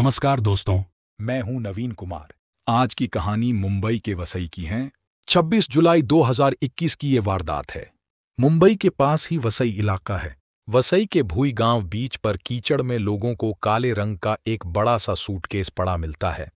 नमस्कार दोस्तों मैं हूं नवीन कुमार आज की कहानी मुंबई के वसई की है 26 जुलाई 2021 की ये वारदात है मुंबई के पास ही वसई इलाका है वसई के भूई गांव बीच पर कीचड़ में लोगों को काले रंग का एक बड़ा सा सूटकेस पड़ा मिलता है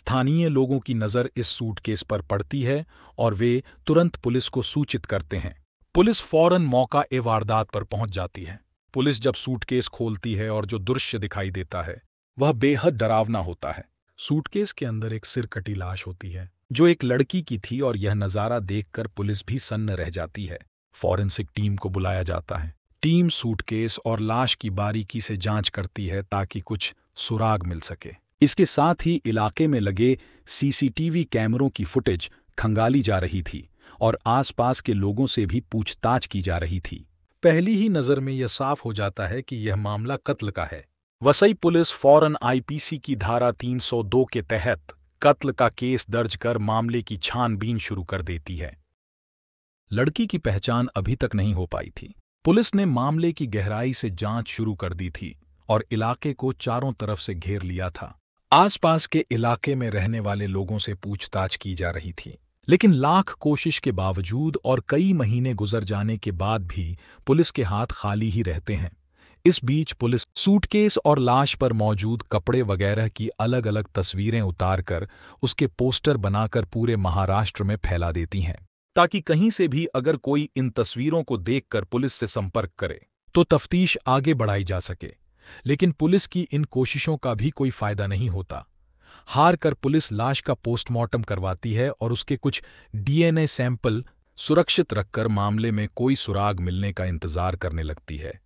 स्थानीय लोगों की नज़र इस सूटकेस पर पड़ती है और वे तुरंत पुलिस को सूचित करते हैं पुलिस फौरन मौका ए वारदात पर पहुंच जाती है पुलिस जब सूटकेस खोलती है और जो दृश्य दिखाई देता है वह बेहद डरावना होता है सूटकेस के अंदर एक सिर कटी लाश होती है जो एक लड़की की थी और यह नज़ारा देखकर पुलिस भी सन्न रह जाती है फॉरेंसिक टीम को बुलाया जाता है टीम सूटकेस और लाश की बारीकी से जांच करती है ताकि कुछ सुराग मिल सके इसके साथ ही इलाके में लगे सीसीटीवी कैमरों की फुटेज खंगाली जा रही थी और आसपास के लोगों से भी पूछताछ की जा रही थी पहली ही नज़र में यह साफ हो जाता है कि यह मामला कत्ल का है वसई पुलिस फौरन आईपीसी की धारा 302 के तहत कत्ल का केस दर्ज कर मामले की छानबीन शुरू कर देती है लड़की की पहचान अभी तक नहीं हो पाई थी पुलिस ने मामले की गहराई से जांच शुरू कर दी थी और इलाके को चारों तरफ से घेर लिया था आसपास के इलाके में रहने वाले लोगों से पूछताछ की जा रही थी लेकिन लाख कोशिश के बावजूद और कई महीने गुजर जाने के बाद भी पुलिस के हाथ खाली ही रहते हैं इस बीच पुलिस सूटकेस और लाश पर मौजूद कपड़े वगैरह की अलग अलग तस्वीरें उतारकर उसके पोस्टर बनाकर पूरे महाराष्ट्र में फैला देती हैं ताकि कहीं से भी अगर कोई इन तस्वीरों को देखकर पुलिस से संपर्क करे तो तफ्तीश आगे बढ़ाई जा सके लेकिन पुलिस की इन कोशिशों का भी कोई फायदा नहीं होता हार कर पुलिस लाश का पोस्टमार्टम करवाती है और उसके कुछ डीएनए सैंपल सुरक्षित रखकर मामले में कोई सुराग मिलने का इंतजार करने लगती है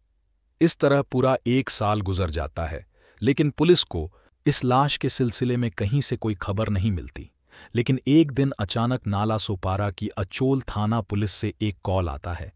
इस तरह पूरा एक साल गुजर जाता है लेकिन पुलिस को इस लाश के सिलसिले में कहीं से कोई खबर नहीं मिलती लेकिन एक दिन अचानक नाला सोपारा की अचोल थाना पुलिस से एक कॉल आता है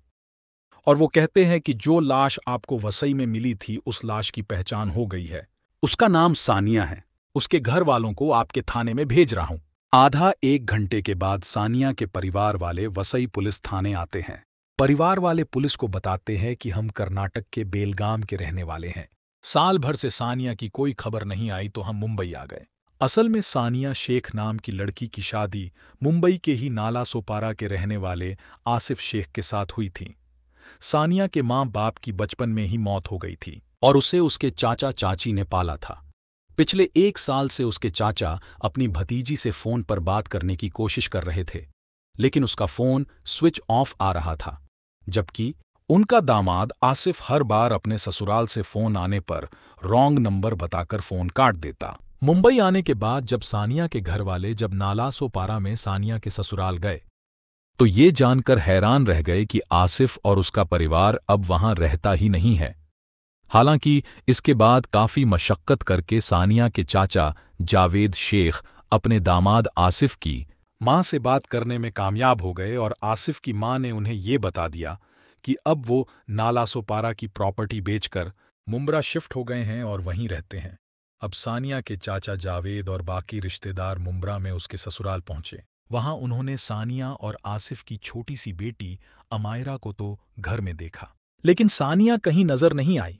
और वो कहते हैं कि जो लाश आपको वसई में मिली थी उस लाश की पहचान हो गई है उसका नाम सानिया है उसके घर वालों को आपके थाने में भेज रहा हूं आधा एक घंटे के बाद सानिया के परिवार वाले वसई पुलिस थाने आते हैं परिवार वाले पुलिस को बताते हैं कि हम कर्नाटक के बेलगाम के रहने वाले हैं साल भर से सानिया की कोई खबर नहीं आई तो हम मुंबई आ गए असल में सानिया शेख नाम की लड़की की शादी मुंबई के ही नाला सोपारा के रहने वाले आसिफ शेख के साथ हुई थी सानिया के माँ बाप की बचपन में ही मौत हो गई थी और उसे उसके चाचा चाची ने पाला था पिछले एक साल से उसके चाचा अपनी भतीजी से फोन पर बात करने की कोशिश कर रहे थे लेकिन उसका फोन स्विच ऑफ आ रहा था जबकि उनका दामाद आसिफ हर बार अपने ससुराल से फ़ोन आने पर रॉन्ग नंबर बताकर फ़ोन काट देता मुंबई आने के बाद जब सानिया के घर वाले जब नालासोपारा में सानिया के ससुराल गए तो ये जानकर हैरान रह गए कि आसिफ और उसका परिवार अब वहां रहता ही नहीं है हालांकि इसके बाद काफ़ी मशक्क़त करके सानिया के चाचा जावेद शेख अपने दामाद आसिफ की माँ से बात करने में कामयाब हो गए और आसिफ की माँ ने उन्हें ये बता दिया कि अब वो नालासोपारा की प्रॉपर्टी बेचकर मुमरा शिफ्ट हो गए हैं और वहीं रहते हैं अब सानिया के चाचा जावेद और बाकी रिश्तेदार मुमरा में उसके ससुराल पहुंचे वहां उन्होंने सानिया और आसिफ की छोटी सी बेटी अमायरा को तो घर में देखा लेकिन सानिया कहीं नजर नहीं आई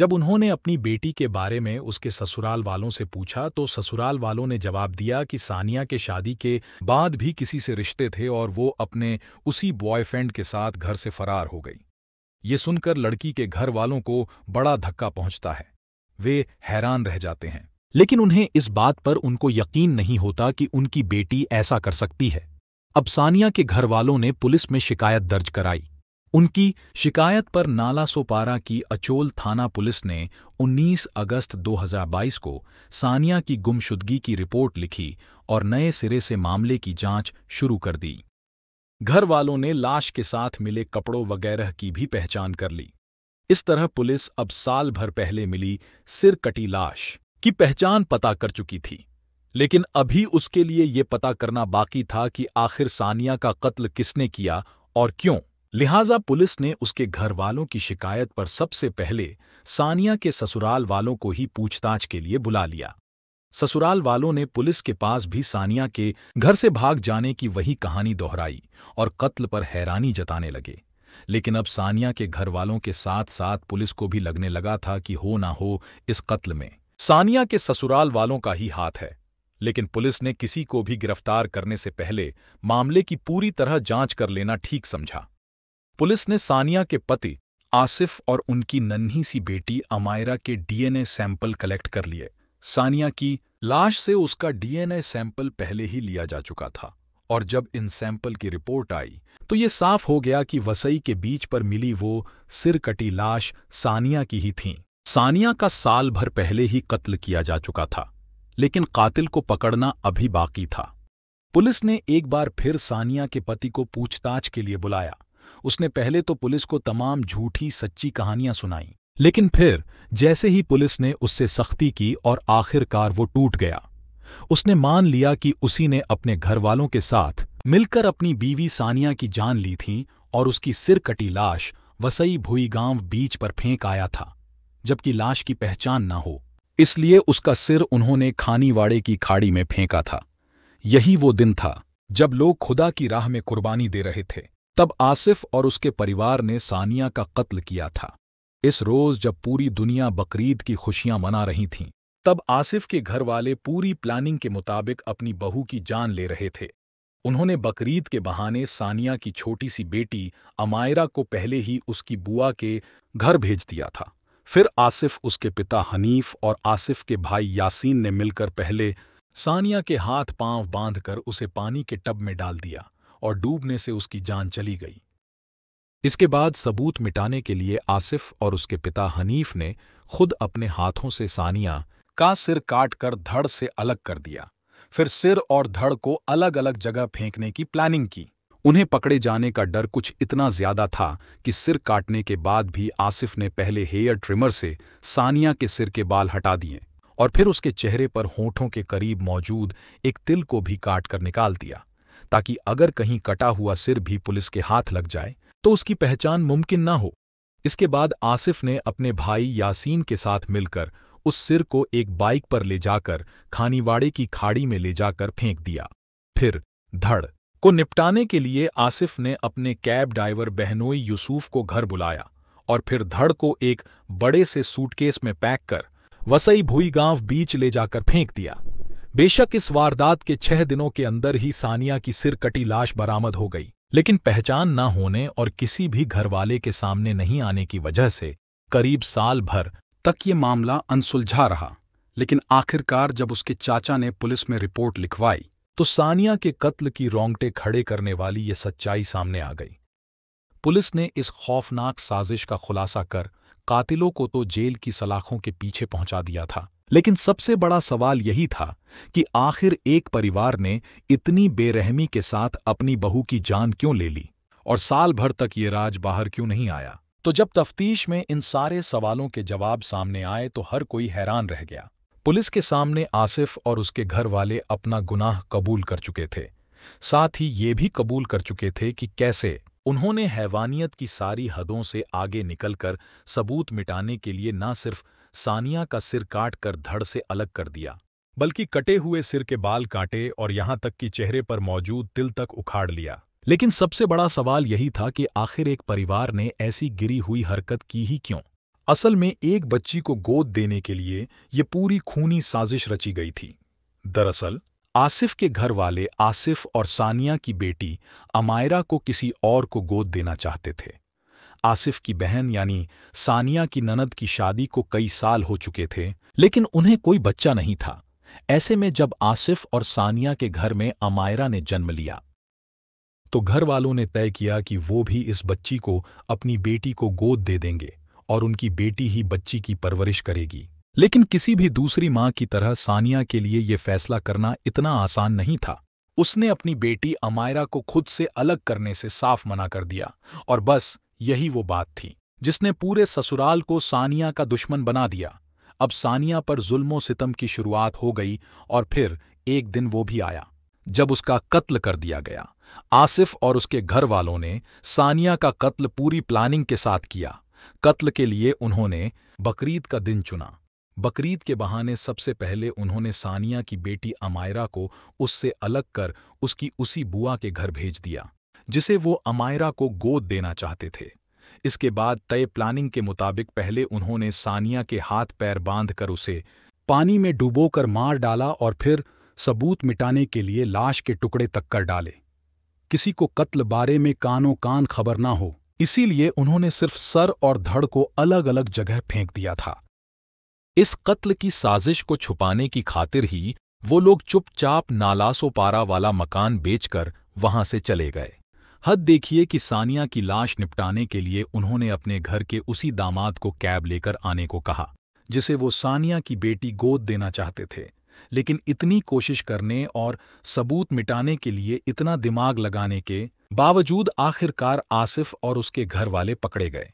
जब उन्होंने अपनी बेटी के बारे में उसके ससुराल वालों से पूछा तो ससुराल वालों ने जवाब दिया कि सानिया के शादी के बाद भी किसी से रिश्ते थे और वो अपने उसी बॉयफ्रेंड के साथ घर से फरार हो गई ये सुनकर लड़की के घर वालों को बड़ा धक्का पहुंचता है वे हैरान रह जाते हैं लेकिन उन्हें इस बात पर उनको यकीन नहीं होता कि उनकी बेटी ऐसा कर सकती है अब सानिया के घर वालों ने पुलिस में शिकायत दर्ज कराई उनकी शिकायत पर नाला सोपारा की अचोल थाना पुलिस ने 19 अगस्त 2022 को सानिया की गुमशुदगी की रिपोर्ट लिखी और नए सिरे से मामले की जांच शुरू कर दी घर वालों ने लाश के साथ मिले कपड़ों वगैरह की भी पहचान कर ली इस तरह पुलिस अब साल भर पहले मिली सिर कटी लाश की पहचान पता कर चुकी थी लेकिन अभी उसके लिए ये पता करना बाकी था कि आखिर सानिया का कत्ल किसने किया और क्यों लिहाजा पुलिस ने उसके घर वालों की शिकायत पर सबसे पहले सानिया के ससुराल वालों को ही पूछताछ के लिए बुला लिया ससुराल वालों ने पुलिस के पास भी सानिया के घर से भाग जाने की वही कहानी दोहराई और कत्ल पर हैरानी जताने लगे लेकिन अब सानिया के घर वालों के साथ साथ पुलिस को भी लगने लगा था कि हो ना हो इस कत्ल में सानिया के ससुराल वालों का ही हाथ है लेकिन पुलिस ने किसी को भी गिरफ्तार करने से पहले मामले की पूरी तरह जांच कर लेना ठीक समझा पुलिस ने सानिया के पति आसिफ और उनकी नन्ही सी बेटी अमायरा के डीएनए सैंपल कलेक्ट कर लिए सानिया की लाश से उसका डीएनए सैंपल पहले ही लिया जा चुका था और जब इन सैंपल की रिपोर्ट आई तो ये साफ हो गया कि वसई के बीच पर मिली वो सिर कटी लाश सानिया की ही थी सानिया का साल भर पहले ही कत्ल किया जा चुका था लेकिन कातिल को पकड़ना अभी बाकी था पुलिस ने एक बार फिर सानिया के पति को पूछताछ के लिए बुलाया उसने पहले तो पुलिस को तमाम झूठी सच्ची कहानियां सुनाई लेकिन फिर जैसे ही पुलिस ने उससे सख्ती की और आखिरकार वो टूट गया उसने मान लिया कि उसी ने अपने घर वालों के साथ मिलकर अपनी बीवी सानिया की जान ली थी और उसकी सिर कटी लाश वसई भुई गांव बीच पर फेंक आया था जबकि लाश की पहचान ना हो इसलिए उसका सिर उन्होंने खानीवाड़े की खाड़ी में फेंका था यही वो दिन था जब लोग खुदा की राह में कुर्बानी दे रहे थे तब आसिफ और उसके परिवार ने सानिया का कत्ल किया था इस रोज जब पूरी दुनिया बकरीद की खुशियां मना रही थीं तब आसिफ के घर वाले पूरी प्लानिंग के मुताबिक अपनी बहू की जान ले रहे थे उन्होंने बकरीद के बहाने सानिया की छोटी सी बेटी अमायरा को पहले ही उसकी बुआ के घर भेज दिया था फिर आसिफ उसके पिता हनीफ और आसिफ के भाई यासीन ने मिलकर पहले सानिया के हाथ पांव बांधकर उसे पानी के टब में डाल दिया और डूबने से उसकी जान चली गई इसके बाद सबूत मिटाने के लिए आसिफ और उसके पिता हनीफ ने खुद अपने हाथों से सानिया का सिर काट कर धड़ से अलग कर दिया फिर सिर और धड़ को अलग अलग जगह फेंकने की प्लानिंग की उन्हें पकड़े जाने का डर कुछ इतना ज्यादा था कि सिर काटने के बाद भी आसिफ ने पहले हेयर ट्रिमर से सानिया के सिर के बाल हटा दिए और फिर उसके चेहरे पर होठों के करीब मौजूद एक तिल को भी काटकर निकाल दिया ताकि अगर कहीं कटा हुआ सिर भी पुलिस के हाथ लग जाए तो उसकी पहचान मुमकिन न हो इसके बाद आसिफ ने अपने भाई यासीन के साथ मिलकर उस सिर को एक बाइक पर ले जाकर खानीवाड़े की खाड़ी में ले जाकर फेंक दिया फिर धड़ को निपटाने के लिए आसिफ ने अपने कैब ड्राइवर बहनोई यूसुफ को घर बुलाया और फिर धड़ को एक बड़े से सूटकेस में पैक कर वसई भुई गांव बीच ले जाकर फेंक दिया बेशक इस वारदात के छह दिनों के अंदर ही सानिया की सिर कटी लाश बरामद हो गई लेकिन पहचान न होने और किसी भी घरवाले के सामने नहीं आने की वजह से करीब साल भर तक ये मामला अनसुलझा रहा लेकिन आखिरकार जब उसके चाचा ने पुलिस में रिपोर्ट लिखवाई तो सानिया के कत्ल की रोंगटे खड़े करने वाली ये सच्चाई सामने आ गई पुलिस ने इस खौफनाक साजिश का खुलासा कर कातिलों को तो जेल की सलाखों के पीछे पहुंचा दिया था लेकिन सबसे बड़ा सवाल यही था कि आखिर एक परिवार ने इतनी बेरहमी के साथ अपनी बहू की जान क्यों ले ली और साल भर तक ये राज बाहर क्यों नहीं आया तो जब तफ्तीश में इन सारे सवालों के जवाब सामने आए तो हर कोई हैरान रह गया पुलिस के सामने आसिफ और उसके घर वाले अपना गुनाह कबूल कर चुके थे साथ ही ये भी कबूल कर चुके थे कि कैसे उन्होंने हैवानियत की सारी हदों से आगे निकलकर सबूत मिटाने के लिए न सिर्फ सानिया का सिर काट कर धड़ से अलग कर दिया बल्कि कटे हुए सिर के बाल काटे और यहां तक कि चेहरे पर मौजूद तिल तक उखाड़ लिया लेकिन सबसे बड़ा सवाल यही था कि आखिर एक परिवार ने ऐसी गिरी हुई हरकत की ही क्यों असल में एक बच्ची को गोद देने के लिए ये पूरी खूनी साजिश रची गई थी दरअसल आसिफ के घर वाले आसिफ और सानिया की बेटी अमायरा को किसी और को गोद देना चाहते थे आसिफ की बहन यानी सानिया की ननद की शादी को कई साल हो चुके थे लेकिन उन्हें कोई बच्चा नहीं था ऐसे में जब आसिफ और सानिया के घर में अमायरा ने जन्म लिया तो घर वालों ने तय किया कि वो भी इस बच्ची को अपनी बेटी को गोद दे देंगे और उनकी बेटी ही बच्ची की परवरिश करेगी लेकिन किसी भी दूसरी मां की तरह सानिया के लिए यह फैसला करना इतना आसान नहीं था उसने अपनी बेटी अमायरा को खुद से अलग करने से साफ मना कर दिया और बस यही वो बात थी जिसने पूरे ससुराल को सानिया का दुश्मन बना दिया अब सानिया पर जुल्मो सितम की शुरुआत हो गई और फिर एक दिन वो भी आया जब उसका कत्ल कर दिया गया आसिफ और उसके घर वालों ने सानिया का कत्ल पूरी प्लानिंग के साथ किया कत्ल के लिए उन्होंने बकरीद का दिन चुना बकरीद के बहाने सबसे पहले उन्होंने सानिया की बेटी अमायरा को उससे अलग कर उसकी उसी बुआ के घर भेज दिया जिसे वो अमायरा को गोद देना चाहते थे इसके बाद तय प्लानिंग के मुताबिक पहले उन्होंने सानिया के हाथ पैर बांधकर उसे पानी में डुबोकर मार डाला और फिर सबूत मिटाने के लिए लाश के टुकड़े तक कर डाले किसी को कत्ल बारे में कानों कान खबर ना हो इसीलिए उन्होंने सिर्फ सर और धड़ को अलग अलग जगह फेंक दिया था इस कत्ल की साजिश को छुपाने की खातिर ही वो लोग चुपचाप नालासोपारा वाला मकान बेचकर वहां से चले गए हद देखिए कि सानिया की लाश निपटाने के लिए उन्होंने अपने घर के उसी दामाद को कैब लेकर आने को कहा जिसे वो सानिया की बेटी गोद देना चाहते थे लेकिन इतनी कोशिश करने और सबूत मिटाने के लिए इतना दिमाग लगाने के बावजूद आखिरकार आसिफ और उसके घर वाले पकड़े गए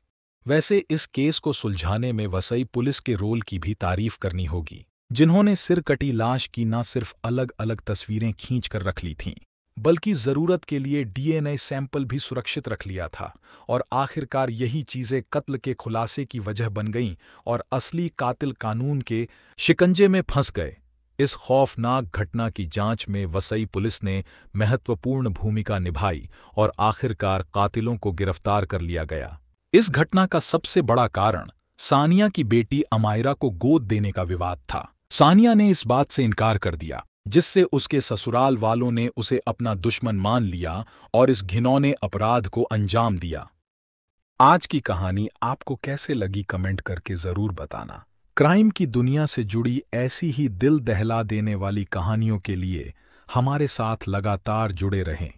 वैसे इस केस को सुलझाने में वसई पुलिस के रोल की भी तारीफ करनी होगी जिन्होंने सिर कटी लाश की न सिर्फ अलग अलग तस्वीरें खींच कर रख ली थीं बल्कि ज़रूरत के लिए डीएनए सैंपल भी सुरक्षित रख लिया था और आखिरकार यही चीज़ें कत्ल के खुलासे की वजह बन गईं और असली कातिल कानून के शिकंजे में फंस गए इस खौफनाक घटना की जांच में वसई पुलिस ने महत्वपूर्ण भूमिका निभाई और आखिरकार कातिलों को गिरफ्तार कर लिया गया इस घटना का सबसे बड़ा कारण सानिया की बेटी अमायरा को गोद देने का विवाद था सानिया ने इस बात से इनकार कर दिया जिससे उसके ससुराल वालों ने उसे अपना दुश्मन मान लिया और इस घिनौने अपराध को अंजाम दिया आज की कहानी आपको कैसे लगी कमेंट करके जरूर बताना क्राइम की दुनिया से जुड़ी ऐसी ही दिल दहला देने वाली कहानियों के लिए हमारे साथ लगातार जुड़े रहें